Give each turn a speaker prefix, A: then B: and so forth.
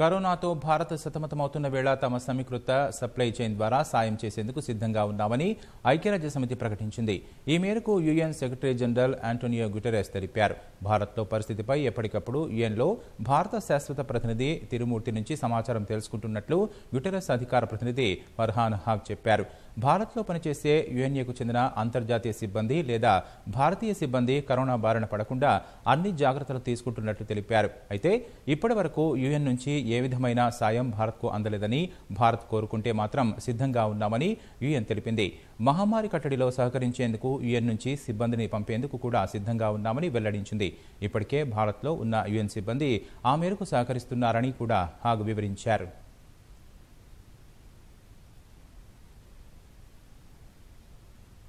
A: కరోనాతో భారత్ సతమతమవుతున్న వేళ తమ సమీకృత సప్లై చైన్ ద్వారా సాయం చేసేందుకు సిద్ధంగా ఉన్నామని ఐక్యరాజ్య సమితి ప్రకటించింది ఈ మేరకు UN secretary general Antonio Guterres తెలిపారు భారత్లో పరిస్థితిపై ఎప్పటికప్పుడు యుఎన్లో భారత శాశ్వత ప్రతినిధి తిరుమూర్తి నుంచి సమాచారం తెలుసుకుంటున్నట్లు గుటెరెస్ అధికార ప్రతినిధి ఫర్హాన్ హాక్ చెప్పారు భారత్లో పనిచేసే యుఎన్ఏకు చెందిన అంతర్జాతీయ సిబ్బంది లేదా భారతీయ సిబ్బంది కరోనా బారిన పడకుండా అన్ని జాగ్రత్తలు తీసుకుంటున్నట్లు తెలిపారు అయితే ఇప్పటి వరకు యుఎన్ నుంచి ఏ విధమైన సాయం భారత్కు అందలేదని భారత్ కోరుకుంటే మాత్రం సిద్ధంగా ఉన్నామని యుఎన్ తెలిపింది మహమ్మారి కట్టడిలో సహకరించేందుకు యుఎన్ నుంచి సిబ్బందిని పంపేందుకు కూడా సిద్ధంగా ఉన్నామని వెల్లడించింది ఇప్పటికే భారత్లో ఉన్న యుఎన్ సిబ్బంది ఆ మేరకు సహకరిస్తున్నారని కూడా హాగ్ వివరించారు